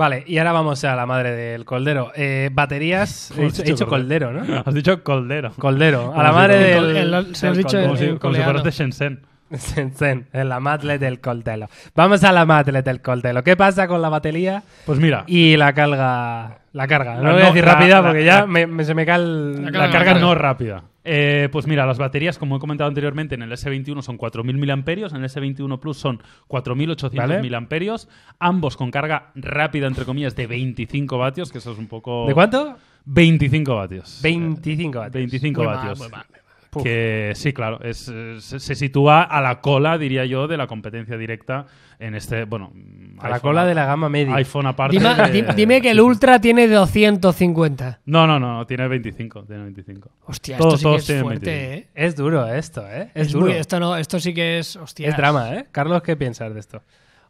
Vale, y ahora vamos a la madre del coldero. Eh, baterías. He dicho, coldero, ¿no? Has dicho coldero. Coldero. A la madre del. Como si- el de Shenzhen. Shenzhen, en la madre del coldero. Vamos a la madre del coldero. ¿Qué pasa con la batería Pues mira, y la carga? La carga. No, voy a decir rápida porque ya me- se me cae la, carga, carga no rápida. Eh, pues mira, las baterías, como he comentado anteriormente, en el S21 son 4.000 mAh, en el S21 Plus son 4.800 ¿Vale? ambos con carga rápida, entre comillas, de 25 vatios, que eso es un poco... ¿De cuánto? 25 vatios. 25 vatios. 25 Muy vatios que sí, claro, es, se, sitúa a la cola, diría yo, de la competencia directa en este, bueno... A la cola de la gama media. iPhone aparte. Dime, que el Ultra tiene 250. No, no, no, tiene 25, tiene 25. Hostia, es ¿eh? Es duro esto, ¿eh? Es, duro. esto, no, esto sí que es... Es drama, ¿eh? Carlos, ¿qué piensas de esto?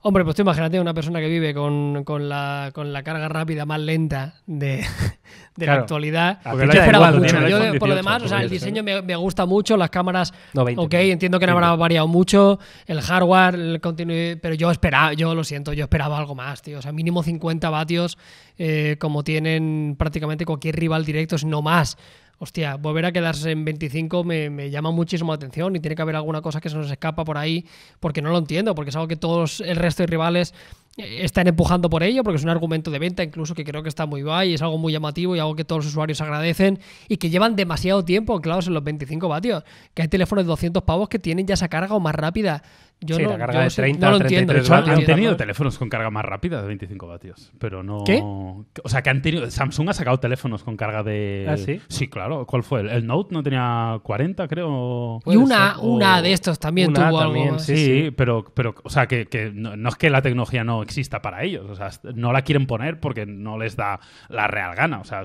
Hombre, pues tú imagínate una persona que vive con, la, carga rápida más lenta de, la actualidad. yo esperaba mucho. Yo, por lo demás, el diseño ¿eh? me, gusta mucho, las cámaras, ok, entiendo que no habrá variado mucho, el hardware, el pero yo esperaba, yo lo siento, yo esperaba algo más, tío. O sea, mínimo 50 vatios, eh, como tienen prácticamente cualquier rival directo, no más hostia, volver a quedarse en 25 me, llama muchísimo la atención y tiene que haber alguna cosa que se nos escapa por ahí, porque no lo entiendo, porque es algo que todos el resto de rivales eh, están empujando por ello, porque es un argumento de venta incluso que creo que está muy y es algo muy llamativo y algo que todos los usuarios agradecen y que llevan demasiado tiempo anclados en los 25 vatios, que hay teléfonos de 200 pavos que tienen ya esa carga o más rápida. Yo no, la carga 30 Han tenido teléfonos con carga más rápida de 25 vatios, pero no... O sea, que han tenido... Samsung ha sacado teléfonos con carga de... ¿Ah, sí? Sí, claro. ¿Cuál fue? El, Note no tenía 40, creo. Y una, una de estos también tuvo algo. Sí, pero... pero o sea, que, no, es que la tecnología no exista para ellos. O sea, no la quieren poner porque no les da la real gana. O sea,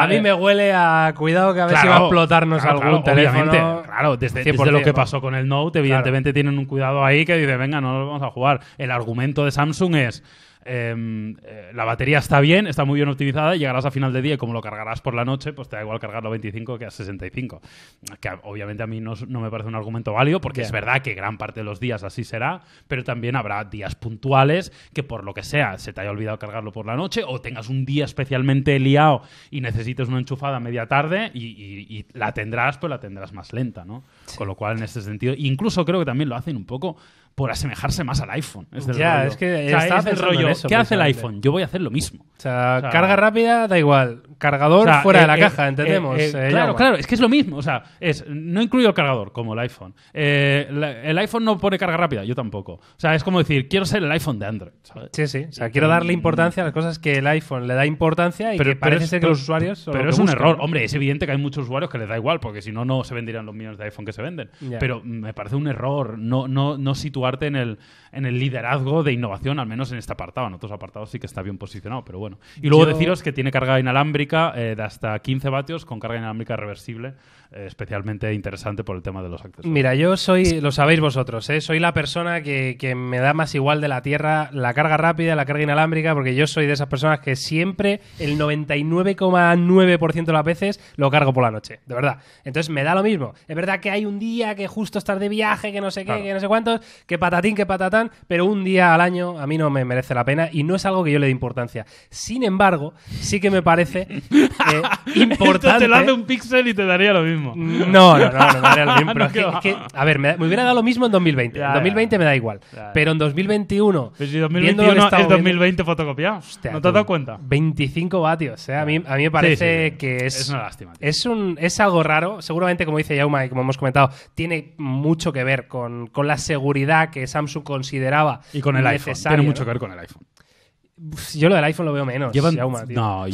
a mí me huele a... Cuidado que a ver si va a explotarnos algún teléfono. Claro, desde, desde lo que pasó con el Note, evidentemente tienen un cuidado ahí que dice, venga, no lo vamos a jugar. El argumento de Samsung es, Em, eh, la batería está bien, está muy bien optimizada, llegarás a final de día y como lo cargarás por la noche, pues te da igual cargarlo a 25 que a 65. Que obviamente a mí no, me parece un argumento válido, porque es verdad que gran parte de los días así será, pero también habrá días puntuales que por lo que sea se te haya olvidado cargarlo por la noche o tengas un día especialmente liado y necesites una enchufada a media tarde y, la tendrás, pues la tendrás más lenta, ¿no? Con lo cual en este sentido, incluso creo que también lo hacen un poco por asemejarse más al iPhone. Es ya, es que ¿Qué hace el iPhone? Yo voy a hacer lo mismo. O sea, carga rápida, da igual. Cargador fuera de eh, la eh, caja, eh, entendemos. claro, claro, es que es lo mismo. O sea, es, no incluyo el cargador, como el iPhone. el iPhone no pone carga rápida, yo tampoco. O sea, es como decir, quiero ser el iPhone de Android. Sí, sí. O sea, quiero darle importancia a las cosas que el iPhone le da importancia y pero, parece ser que los usuarios. Pero es un error. Hombre, es evidente que hay muchos usuarios que les da igual, porque si no, no se venderían los millones de iPhone que se venden. Pero me parece un error no, no, no en el, en el liderazgo de innovación, al menos en este apartado. En otros apartados sí que está bien posicionado, pero bueno. Y luego deciros que tiene carga inalámbrica eh, de hasta 15 vatios con carga inalámbrica reversible, eh, especialmente interesante por el tema de los accesorios. Mira, yo soy, lo sabéis vosotros, ¿eh? soy la persona que, me da más igual de la Tierra la carga rápida, la carga inalámbrica, porque yo soy de esas personas que siempre el 99,9% de las veces lo cargo por la noche, de verdad. Entonces me da lo mismo. Es verdad que hay un día que justo estás de viaje, que no sé qué, que no sé cuántos, que patatín, que patatán, pero un día al año a mí no me merece la pena y no es algo que yo le dé importancia. Sin embargo, sí que me parece eh, importante. te lo hace un píxel y te daría lo mismo. Mm, no, no, no, no daría lo mismo. a ver, me, hubiera dado lo mismo en 2020. en 2020 me da igual. pero en 2021. Pero si es 2020 fotocopiado. ¿No te has dado cuenta? 25 vatios. Eh, a, mí, a mí me parece que es. Es una lástima. Es, un, es algo raro. Seguramente, como dice Yauma y como hemos comentado, tiene mucho que ver con la seguridad que Samsung consideraba y con el iPhone. Tiene mucho que ver con el iPhone. Yo lo del iPhone lo veo menos. No,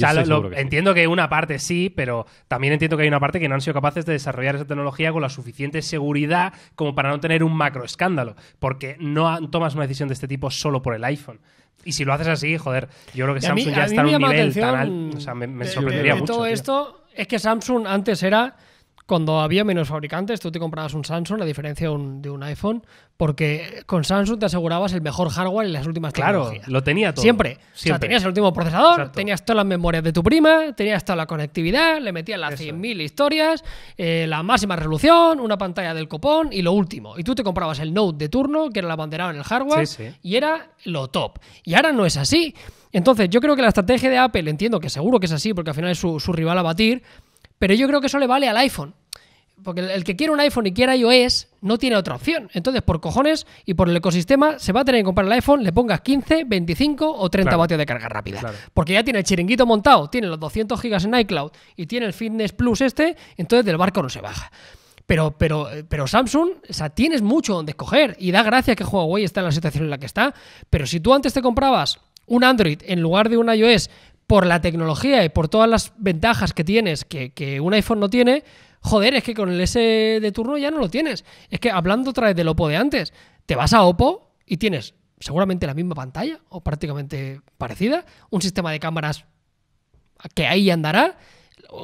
Entiendo que una parte sí, pero también entiendo que hay una parte que no han sido capaces de desarrollar esa tecnología con la suficiente seguridad como para no tener un macro escándalo. Porque no tomas una decisión de este tipo solo por el iPhone. Y si lo haces así, joder, yo creo que Samsung ya está en un nivel tan alto. O sea, me, sorprendería mucho. de, Todo esto es que Samsung antes era cuando había menos fabricantes, tú te comprabas un Samsung a diferencia de un, de iPhone, porque con Samsung te asegurabas el mejor hardware en las últimas claro, lo tenía todo. Siempre. Siempre. O tenías el último procesador, tenías todas las memorias de tu prima, tenías toda la conectividad, le metías las 100.000 historias, eh, la máxima resolución, una pantalla del copón y lo último. Y tú te comprabas el Note de turno, que era la bandera en el hardware, y era lo top. Y ahora no es así. Entonces, yo creo que la estrategia de Apple, entiendo que seguro que es así, porque al final es su rival a batir, pero yo creo que eso le vale al iPhone. Porque el, que quiere un iPhone y quiera iOS no tiene otra opción. Entonces, por cojones y por el ecosistema, se va a tener que comprar el iPhone, le pongas 15, 25 o 30 vatios de carga rápida. Porque ya tiene el chiringuito montado, tiene los 200 gigas en iCloud y tiene el Fitness Plus este, entonces del barco no se baja. Pero, pero, pero Samsung, o sea, tienes mucho donde escoger. Y da gracia que Huawei está en la situación en la que está. Pero si tú antes te comprabas un Android en lugar de un iOS por la tecnología y por todas las ventajas que tienes que, un iPhone no tiene, joder, es que con el S de turno ya no lo tienes. Es que hablando otra vez del Oppo de antes, te vas a Oppo y tienes seguramente la misma pantalla o prácticamente parecida, un sistema de cámaras que ahí andará,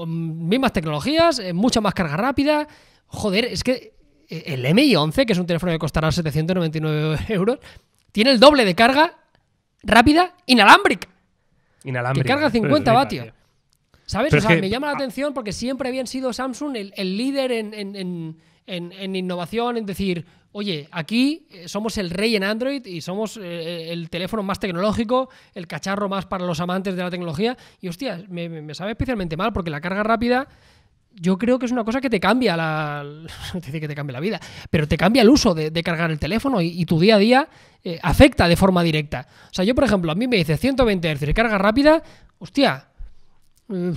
mm, mismas tecnologías, eh, mucha más carga rápida. Joder, es que eh, el MI11, que es un teléfono que costará 799 euros, tiene el doble de carga rápida inalámbrica. Inalámbrica. Que carga 50 vatios. ¿Sabes? o sea, me llama la atención porque siempre habían sido Samsung el, líder en, innovación, en decir, oye, aquí eh, somos el rey en Android y somos eh, eh, el teléfono más tecnológico, el cacharro más para los amantes de la tecnología. Y hostia, me sabe especialmente mal porque la carga rápida yo creo que es una cosa que te cambia la. Dice que te cambie la vida, pero te cambia el uso de, cargar el teléfono y, tu día a día eh, afecta de forma directa. O sea, yo, por ejemplo, a mí me dice 120 Hz de carga rápida, hostia, Mm,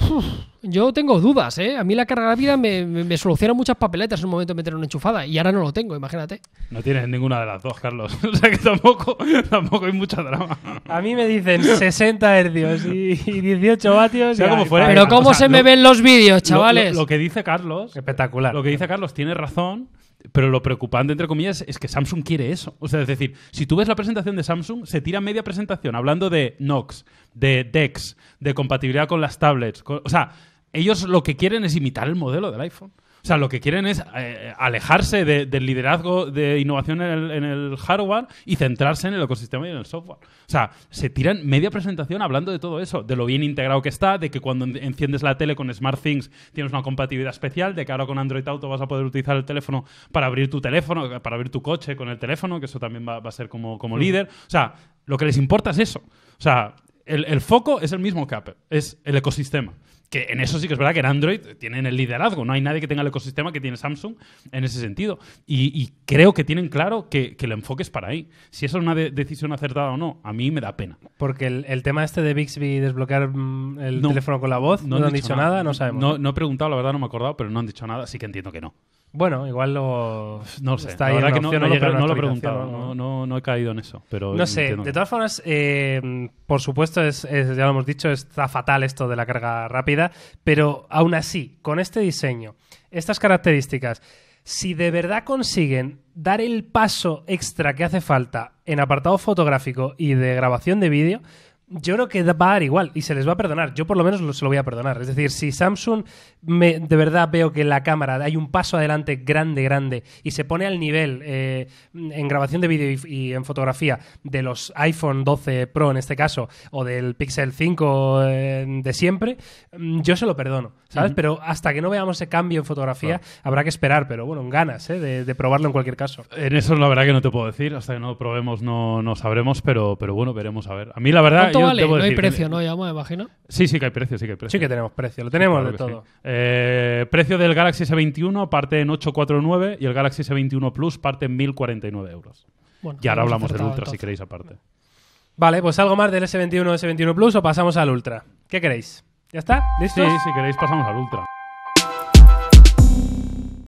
yo tengo dudas, ¿eh? A mí la carga rápida me, me, soluciona muchas papeletas en un momento de meter una enchufada y ahora no lo tengo, imagínate. No tienes ninguna de las dos, Carlos. o sea que tampoco, tampoco hay mucha drama. A mí me dicen 60 hercios y, 18 vatios. como pero ¿cómo se me ven los vídeos, chavales? Lo, que dice Carlos... Espectacular. Lo que dice Carlos tiene razón, pero lo preocupante, entre comillas, es que Samsung quiere eso. O sea, es decir, si tú ves la presentación de Samsung, se tira media presentación hablando de NOX, de DeX, de compatibilidad con las tablets. o sea, ellos lo que quieren es imitar el modelo del iPhone. O sea, lo que quieren es eh, alejarse del liderazgo de innovación en el, hardware y centrarse en el ecosistema y en el software. O sea, se tiran media presentación hablando de todo eso, de lo bien integrado que está, de que cuando enciendes la tele con Smart Things tienes una compatibilidad especial, de que ahora con Android Auto vas a poder utilizar el teléfono para abrir tu teléfono, para abrir tu coche con el teléfono, que eso también va, a ser como, mm. líder. O sea, lo que les importa es eso. O sea, el, foco es el mismo que Apple, es el ecosistema que en eso sí que es verdad que en Android tienen el liderazgo. No hay nadie que tenga el ecosistema que tiene Samsung en ese sentido. Y, creo que tienen claro que, el enfoque es para ahí. Si eso es una decisión acertada o no, a mí me da pena. Porque el, tema este de Bixby desbloquear mm, el teléfono con la voz, no, han, dicho, nada, no sabemos. No, no he preguntado, la verdad no me he acordado, pero no han dicho nada, así que entiendo que no. Bueno, igual lo. No sé. no, lo, he preguntado, ¿no? No, he caído en eso. Pero no sé, de todas formas, eh, por supuesto, es, ya lo hemos dicho, está fatal esto de la carga rápida, pero aún así, con este diseño, estas características, si de verdad consiguen dar el paso extra que hace falta en apartado fotográfico y de grabación de vídeo, yo creo que va a dar igual y se les va a perdonar. Yo por lo menos se lo voy a perdonar. Es decir, si Samsung me, de verdad veo que en la cámara hay un paso adelante grande, grande y se pone al nivel eh, en grabación de vídeo y, en fotografía de los iPhone 12 Pro en este caso o del Pixel 5 eh, de siempre, mm, yo se lo perdono, ¿sabes? Pero hasta que no veamos ese cambio en fotografía habrá que esperar, pero bueno, ganas ¿eh? de, probarlo en cualquier caso. En eso la verdad que no te puedo decir, hasta que no probemos no, no sabremos, pero, pero bueno, veremos a ver. A mí la verdad... No hay precio, ¿no? Ya me imagino. Sí, sí que hay precio, sí que tenemos precio, lo tenemos de todo. Eh, precio del Galaxy S21 parte en 849 y el Galaxy S21 Plus parte en 1049 euros. y ahora hablamos del Ultra si queréis aparte. Vale, pues algo más del S21, S21 Plus o pasamos al Ultra. ¿Qué queréis? ¿Ya está? listo Sí, si queréis pasamos al Ultra.